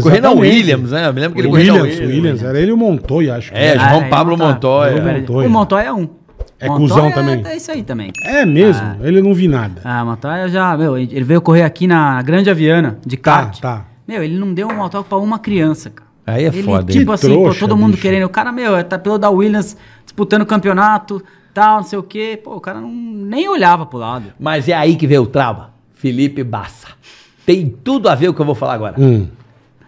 correndo O Williams, né? Eu me lembro que ele Williams, Williams, Williams, era ele o Montoya, acho. É, João ah, Pablo então tá. Montoya. Montoya. O Montoya é um. É Montoya cuzão também. É isso aí também. É mesmo? Ah, ele não vi nada. Ah, Montoya já, meu, ele veio correr aqui na Grande Aviana, de tá, kart. Tá, tá. Meu, ele não deu um autógrafo pra uma criança, cara. Aí é ele, foda. Tipo assim, trouxa, pô, todo mundo bicho. querendo. O cara, meu, é tá pelo da Williams disputando o campeonato, tal, não sei o quê. Pô, o cara não, nem olhava pro lado. Mas é aí que veio o trauma. Felipe Bassa. Tem tudo a ver com o que eu vou falar agora. Hum.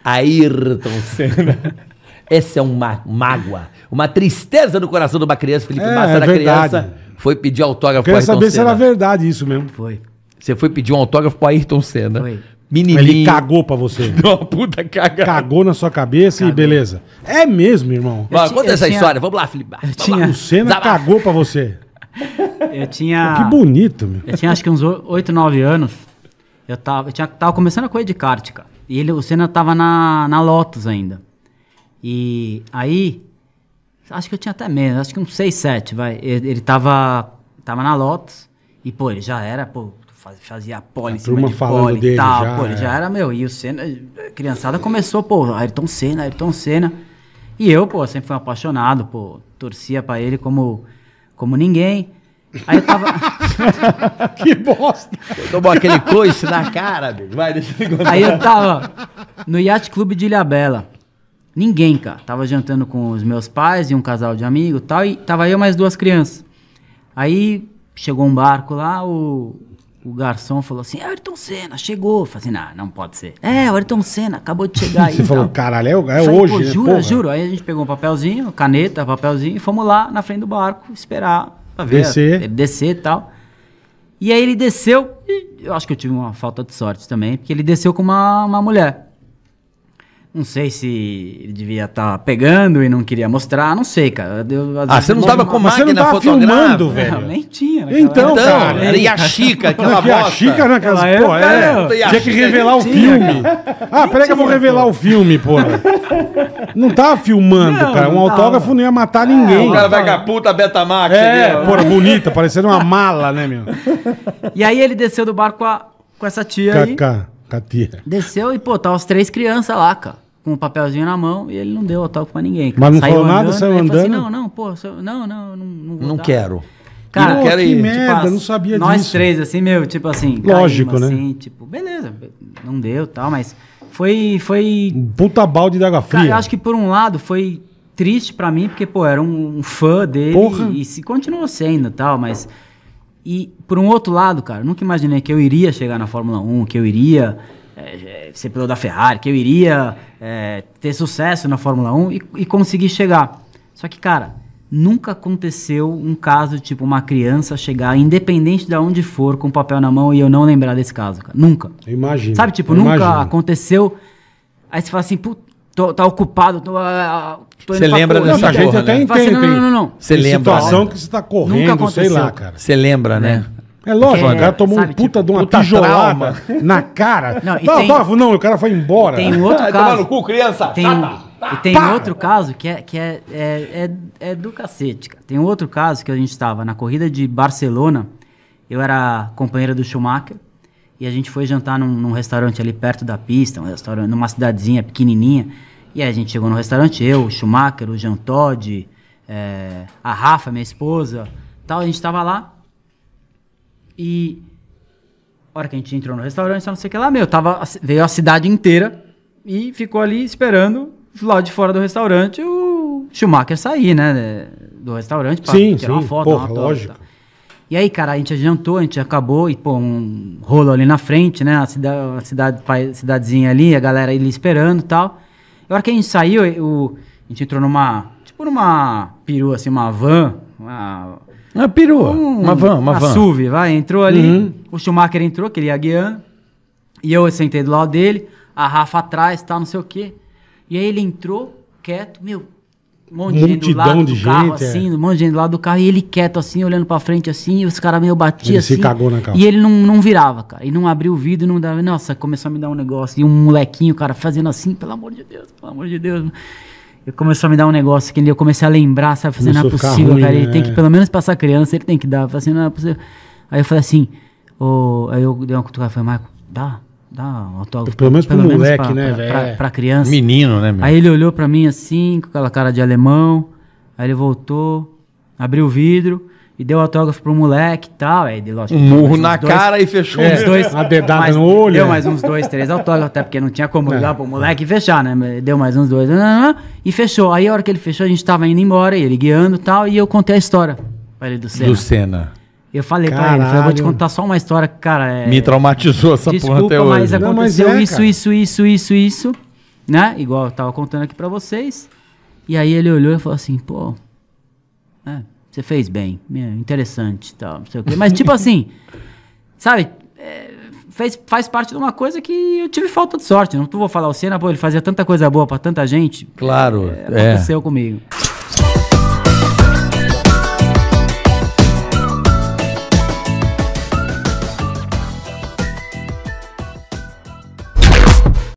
Ayrton Senna. Essa é uma mágoa, uma tristeza no coração de uma criança. Felipe é, Massa era é verdade. criança, foi pedir autógrafo para Ayrton Senna. Queria saber se era verdade isso mesmo. Foi. Você foi pedir um autógrafo para Ayrton Senna. Foi. Menininho. Ele cagou pra você. Deu uma puta cagada. Cagou na sua cabeça cagou. e beleza. É mesmo, irmão. Mano, conta essa tinha... história. Vamos lá, Felipe. Vamos tinha... lá. O Senna cagou pra você. Eu tinha... Que bonito, meu. Eu tinha acho que uns 8, 9 anos. Eu tava, eu tinha, tava começando a correr de kart, cara. E ele, o Senna tava na, na Lotus ainda. E aí, acho que eu tinha até menos, acho que uns 6, 7, vai. Ele, ele tava, tava na Lotus e, pô, ele já era, pô, fazia pole, cima de pole dele, e tal, já, pô, ele já era, meu, e o Senna, a criançada começou, pô, Ayrton Senna, Ayrton Senna. E eu, pô, sempre fui um apaixonado, pô, torcia para ele como, como ninguém. Aí eu tava. que bosta! Tomou aquele coice na cara, bicho. Vai, deixa eu Aí eu tava no Yacht Club de Ilhabela. Ninguém, cara. Tava jantando com os meus pais e um casal de amigo tal. E tava eu mais duas crianças. Aí chegou um barco lá, o, o garçom falou assim: é Ayrton Senna, chegou. Eu falei assim: Não, não pode ser. É, o Ayrton Senna, acabou de chegar aí. Você falou: caralho, é, é hoje. Falei, Pô, né? juro, juro. Aí a gente pegou um papelzinho, caneta, papelzinho, e fomos lá na frente do barco esperar pra ver. Descer. É, descer e tal. E aí ele desceu, e eu acho que eu tive uma falta de sorte também, porque ele desceu com uma, uma mulher. Não sei se ele devia estar tá pegando e não queria mostrar, não sei, cara. Eu, ah, você não estava com você não tava filmando, velho. Não, nem tinha, né? Então, cara. Era e a Chica, aquela bosta. E a Chica, né? Aquela pô, é, tinha Chica que revelar o filme. Ah, peraí que eu vou revelar pô. o filme, pô. Não tava tá filmando, não, cara. Um tá, autógrafo não ia matar ninguém. É, o cara vai é. com a puta Betamax. É, ali, pô, bonita, parecendo uma mala, né, meu? E aí ele desceu do barco com, a, com essa tia Cacá, aí. Cacá, com Desceu e, pô, tá os três crianças lá, cara com um papelzinho na mão e ele não deu autógrafo pra ninguém. Mas não saiu falou andando, nada, saiu andando? Falou assim, não, não, pô, não, não, não, não, quero. Cara, não quero que ir. merda, tipo, não sabia nós disso. Nós três, assim, meu, tipo assim... Lógico, caímos, né? Assim, tipo, beleza, não deu tal, mas foi... foi Puta balde da água fria. Cara, acho que por um lado foi triste pra mim, porque, pô, era um, um fã dele Porra. e, e se continuou sendo tal, mas... E por um outro lado, cara, nunca imaginei que eu iria chegar na Fórmula 1, que eu iria é, ser piloto da Ferrari, que eu iria é, ter sucesso na Fórmula 1 e, e conseguir chegar. Só que, cara, nunca aconteceu um caso tipo uma criança chegar, independente de onde for, com o papel na mão e eu não lembrar desse caso, cara. Nunca. Imagina. Sabe, tipo, eu nunca imagino. aconteceu. Aí você fala assim, puta. Tô, tá ocupado, tô, ah, tô Você lembra dessa porra, gente até né? Assim, entende. Assim, não, não, não, Você lembra. situação né? que você tá correndo, sei lá, cara. Você lembra, né? É. É lógico, é, o cara tomou sabe, um puta tipo, de uma puta tijolada trauma. na cara. Não, não, tem, não, o cara foi embora. Tem outro caso. Tomar no cu, criança. Tem, tá, tá, tá, e tem outro caso que, é, que é, é, é, é do cacete, cara. Tem outro caso que a gente estava na corrida de Barcelona. Eu era companheira do Schumacher. E a gente foi jantar num, num, restaurante ali perto da pista, um restaurante, numa cidadezinha pequenininha. E aí a gente chegou no restaurante, eu, o Schumacher, o Jean Todd, é, a Rafa, minha esposa, tal. A gente estava lá e a hora que a gente entrou no restaurante, só não sei o que lá, meu, tava, veio a cidade inteira e ficou ali esperando lá de fora do restaurante o Schumacher sair, né? Do restaurante pra sim, tirar sim. uma foto, Porra, uma foto, lógico. E aí, cara, a gente adiantou, a gente acabou, e pô, um rolo ali na frente, né? A, cida, a cidade, a cidadezinha ali, a galera ali esperando e tal. E a hora que a gente saiu, o a gente entrou numa, tipo numa perua, assim, uma van, uma uma perua, um, uma van, uma, a van. SUV, vai, entrou ali, uhum. o Schumacher entrou, que ele ia é guiando, e eu sentei do lado dele, a Rafa atrás, tal, não sei o quê. E aí ele entrou, quieto, meu, um monte de gente do lado do carro, gente, é. assim, é. um monte de gente do lado do carro, e ele quieto, assim, olhando pra frente, assim, e os caras meio batiam, ele assim. se cagou na E ele não, não virava, cara, e não abriu o vidro, não dava, nossa, começou a me dar um negócio, e um molequinho, cara, fazendo assim, pelo amor de Deus, pelo amor de Deus, começou a me dar um negócio que eu comecei a lembrar, sabe? Fazendo, assim, não é possível, ruim, cara. Ele né? tem que, pelo menos passar a criança, ele tem que dar. Fazendo, assim, não é possível. Aí eu falei assim, oh, aí eu dei uma cutucada e falei, Marco, dá, dá um autógrafo. Pelo menos pro pelo moleque, menos pra, né, velho? Pra, pra, pra, criança. Menino, né, meu? Aí ele olhou pra mim assim, com aquela cara de alemão. Aí ele voltou, abriu o vidro e deu autógrafo pro moleque e tal. Aí, lógico, um murro na dois, cara e fechou é, dois, a dedada mais, no olho. Deu é. mais uns dois, três autógrafos, até porque não tinha como é. ligar pro moleque e fechar, né? Deu mais uns dois e fechou. Aí a hora que ele fechou, a gente tava indo embora, ele guiando e tal, e eu contei a história pra ele do Senna. Do Senna. Eu falei Caralho. pra ele, falei, vou te contar só uma história que, cara... É... Me traumatizou essa Desculpa, porra até hoje. mas aconteceu mas é, isso, isso, isso, isso, isso, né? Igual eu tava contando aqui pra vocês. E aí ele olhou e falou assim, pô... É, você fez bem, é interessante tal, não sei o quê. Mas tipo assim, sabe, é, fez, faz parte de uma coisa que eu tive falta de sorte. Não vou falar o Senna, pô, ele fazia tanta coisa boa para tanta gente. Claro. É, é. aconteceu comigo.